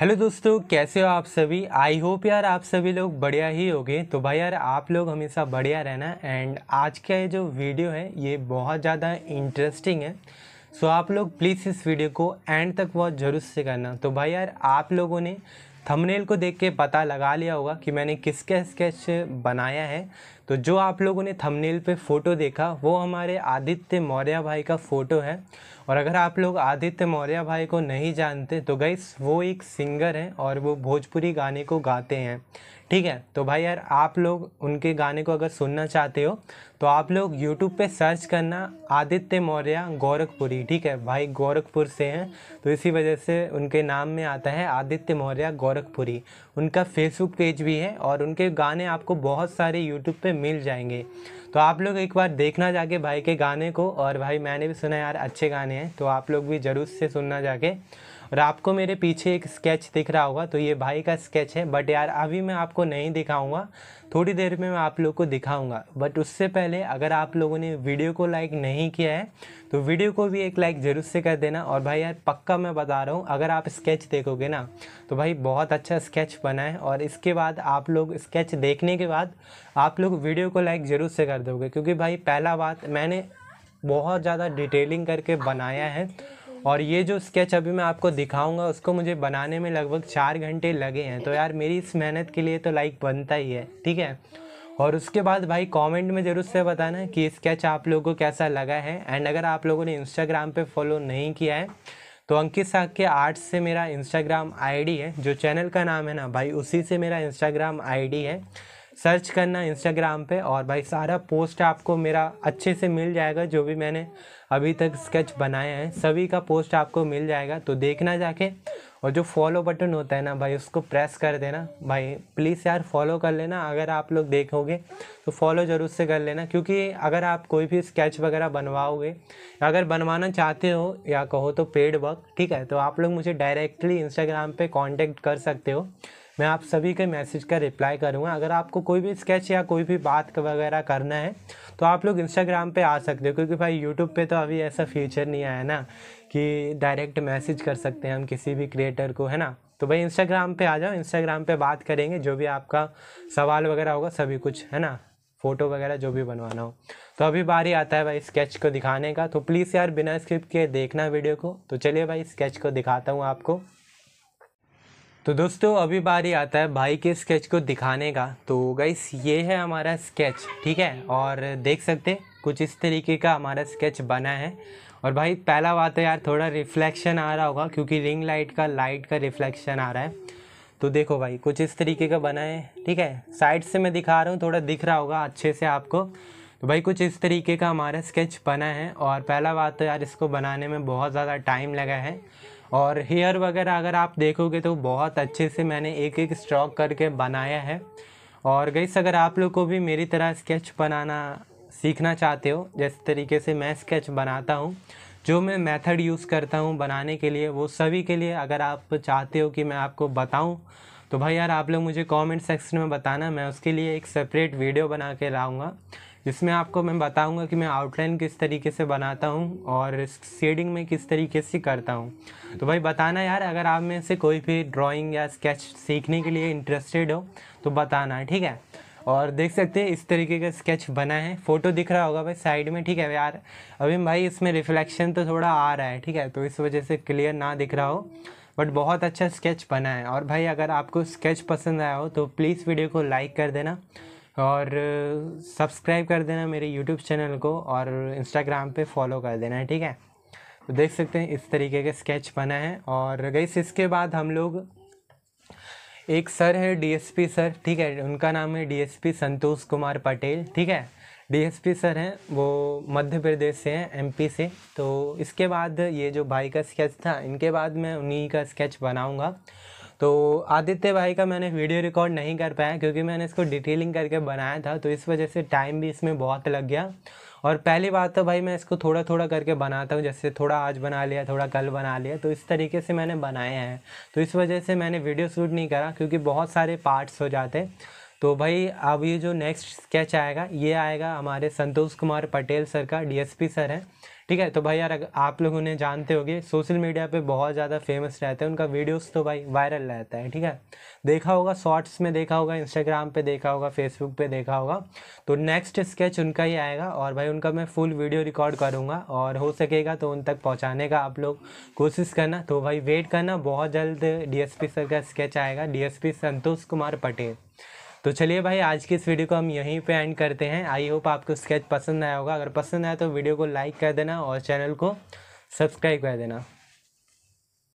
hello दोस्तों कैसे हो आप सभी आई होप यार आप सभी लोग बढ़िया ही होगे तो भाई यार आप लोग हमेशा बढ़िया रहना एंड आज का ये जो वीडियो है ये बहुत ज़्यादा इंटरेस्टिंग है सो आप लोग प्लीज़ इस वीडियो को एंड तक बहुत जरूर से करना तो भाई यार आप लोगों ने थंबनेल को देख के पता लगा लिया होगा कि मैंने किसके स्केच बनाया है तो जो आप लोगों ने थंबनेल पे फ़ोटो देखा वो हमारे आदित्य मौर्य भाई का फ़ोटो है और अगर आप लोग आदित्य मौर्य भाई को नहीं जानते तो गई वो एक सिंगर हैं और वो भोजपुरी गाने को गाते हैं ठीक है तो भाई यार आप लोग उनके गाने को अगर सुनना चाहते हो तो आप लोग यूट्यूब पे सर्च करना आदित्य मौर्य गोरखपुरी ठीक है भाई गोरखपुर से हैं तो इसी वजह से उनके नाम में आता है आदित्य मौर्य गोरखपुरी उनका फेसबुक पेज भी है और उनके गाने आपको बहुत सारे यूट्यूब पे मिल जाएंगे तो आप लोग एक बार देखना जाके भाई के गाने को और भाई मैंने भी सुना यार अच्छे गाने हैं तो आप लोग भी ज़रूर से सुनना जाके और आपको मेरे पीछे एक स्केच दिख रहा होगा तो ये भाई का स्केच है बट यार अभी मैं आपको नहीं दिखाऊंगा थोड़ी देर में मैं आप लोग को दिखाऊंगा बट उससे पहले अगर आप लोगों ने वीडियो को लाइक नहीं किया है तो वीडियो को भी एक लाइक ज़रूर से कर देना और भाई यार पक्का मैं बता रहा हूँ अगर आप स्केच देखोगे ना तो भाई बहुत अच्छा स्केच बना है और इसके बाद आप लोग स्केच देखने के बाद आप लोग वीडियो को लाइक ज़रूर से कर दोगे क्योंकि भाई पहला बात मैंने बहुत ज़्यादा डिटेलिंग करके बनाया है और ये जो स्केच अभी मैं आपको दिखाऊंगा उसको मुझे बनाने में लगभग चार घंटे लगे हैं तो यार मेरी इस मेहनत के लिए तो लाइक बनता ही है ठीक है और उसके बाद भाई कमेंट में ज़रूर से बताना कि स्केच आप लोगों को कैसा लगा है एंड अगर आप लोगों ने इंस्टाग्राम पे फॉलो नहीं किया है तो अंकित साग के आर्ट से मेरा इंस्टाग्राम आईडी है जो चैनल का नाम है ना भाई उसी से मेरा इंस्टाग्राम आईडी है सर्च करना इंस्टाग्राम पे और भाई सारा पोस्ट आपको मेरा अच्छे से मिल जाएगा जो भी मैंने अभी तक स्केच बनाए हैं सभी का पोस्ट आपको मिल जाएगा तो देखना जाके और जो फॉलो बटन होता है ना भाई उसको प्रेस कर देना भाई प्लीज़ यार फॉलो कर लेना अगर आप लोग देखोगे तो फॉलो ज़रूर से कर लेना क्योंकि अगर आप कोई भी स्केच वगैरह बनवाओगे अगर बनवाना चाहते हो या कहो तो पेड वर्क ठीक है तो आप लोग मुझे डायरेक्टली इंस्टाग्राम पे कांटेक्ट कर सकते हो मैं आप सभी के मैसेज का रिप्लाई करूँगा अगर आपको कोई भी स्केच या कोई भी बात वगैरह करना है तो आप लोग इंस्टाग्राम पे आ सकते हो क्योंकि भाई यूट्यूब पे तो अभी ऐसा फीचर नहीं आया ना कि डायरेक्ट मैसेज कर सकते हैं हम किसी भी क्रिएटर को है ना तो भाई इंस्टाग्राम पे आ जाओ इंस्टाग्राम पे बात करेंगे जो भी आपका सवाल वगैरह होगा सभी कुछ है ना फ़ोटो वगैरह जो भी बनवाना हो तो अभी बारी आता है भाई स्केच को दिखाने का तो प्लीज़ यार बिना स्क्रिप्ट के देखना वीडियो को तो चलिए भाई स्केच को दिखाता हूँ आपको तो दोस्तों अभी बारी आता है भाई के स्केच को दिखाने का तो गाइस ये है हमारा स्केच ठीक है और देख सकते कुछ इस तरीके का हमारा स्केच बना है और भाई पहला बात है तो यार थोड़ा रिफ्लेक्शन आ रहा होगा क्योंकि रिंग लाइट का लाइट का रिफ्लेक्शन आ रहा है तो देखो भाई कुछ इस तरीके का बना है ठीक है साइड से मैं दिखा रहा हूँ थोड़ा दिख रहा होगा अच्छे से आपको तो भाई कुछ इस तरीके का हमारा स्केच बना है और पहला बात तो यार इसको बनाने में बहुत ज़्यादा टाइम लगा है और हेयर वगैरह अगर आप देखोगे तो बहुत अच्छे से मैंने एक एक स्ट्रॉक करके बनाया है और गैस अगर आप लोग को भी मेरी तरह स्केच बनाना सीखना चाहते हो जिस तरीके से मैं स्केच बनाता हूँ जो मैं मेथड यूज़ करता हूँ बनाने के लिए वो सभी के लिए अगर आप चाहते हो कि मैं आपको बताऊँ तो भाई यार आप लोग मुझे कमेंट सेक्शन में बताना मैं उसके लिए एक सेपरेट वीडियो बना के लाऊँगा जिसमें आपको मैं बताऊंगा कि मैं आउटलाइन किस तरीके से बनाता हूँ और शेडिंग में किस तरीके से करता हूँ तो भाई बताना यार अगर आप में से कोई भी ड्राइंग या स्केच सीखने के लिए इंटरेस्टेड हो तो बताना है ठीक है और देख सकते हैं इस तरीके का स्केच बना है फ़ोटो दिख रहा होगा भाई साइड में ठीक है यार अभी भाई इसमें रिफ्लेक्शन तो थोड़ा आ रहा है ठीक है तो इस वजह से क्लियर ना दिख रहा हो बट बहुत अच्छा स्केच बना है और भाई अगर आपको स्केच पसंद आया हो तो प्लीज़ वीडियो को लाइक कर देना और सब्सक्राइब कर देना मेरे यूट्यूब चैनल को और इंस्टाग्राम पे फॉलो कर देना है ठीक है तो देख सकते हैं इस तरीके के स्केच बना है और गई इसके बाद हम लोग एक सर है डीएसपी सर ठीक है उनका नाम है डीएसपी संतोष कुमार पटेल ठीक है डीएसपी सर हैं वो मध्य प्रदेश से हैं एमपी से तो इसके बाद ये जो भाई का स्केच था इनके बाद मैं उन्हीं का स्केच बनाऊँगा तो आदित्य भाई का मैंने वीडियो रिकॉर्ड नहीं कर पाया क्योंकि मैंने इसको डिटेलिंग करके बनाया था तो इस वजह से टाइम भी इसमें बहुत लग गया और पहली बात तो भाई मैं इसको थोड़ा थोड़ा करके बनाता हूँ जैसे थोड़ा आज बना लिया थोड़ा कल बना लिया तो इस तरीके से मैंने बनाए हैं तो इस वजह से मैंने वीडियो शूट नहीं करा क्योंकि बहुत सारे पार्ट्स हो जाते तो भाई अब ये जो नेक्स्ट स्केच आएगा ये आएगा हमारे संतोष कुमार पटेल सर का डी सर हैं ठीक है तो भाई यार आप लोग उन्हें जानते होंगे सोशल मीडिया पे बहुत ज़्यादा फेमस रहते हैं उनका वीडियोस तो भाई वायरल रहता है ठीक है देखा होगा शॉर्ट्स में देखा होगा इंस्टाग्राम पे देखा होगा फेसबुक पे देखा होगा तो नेक्स्ट स्केच उनका ही आएगा और भाई उनका मैं फुल वीडियो रिकॉर्ड करूँगा और हो सकेगा तो उन तक पहुँचाने का आप लोग कोशिश करना तो भाई वेट करना बहुत जल्द डी सर का स्केच आएगा डी संतोष कुमार पटेल तो चलिए भाई आज की इस वीडियो को हम यहीं पे एंड करते हैं आई होप आपको स्केच पसंद आया होगा अगर पसंद आया तो वीडियो को लाइक कर देना और चैनल को सब्सक्राइब कर देना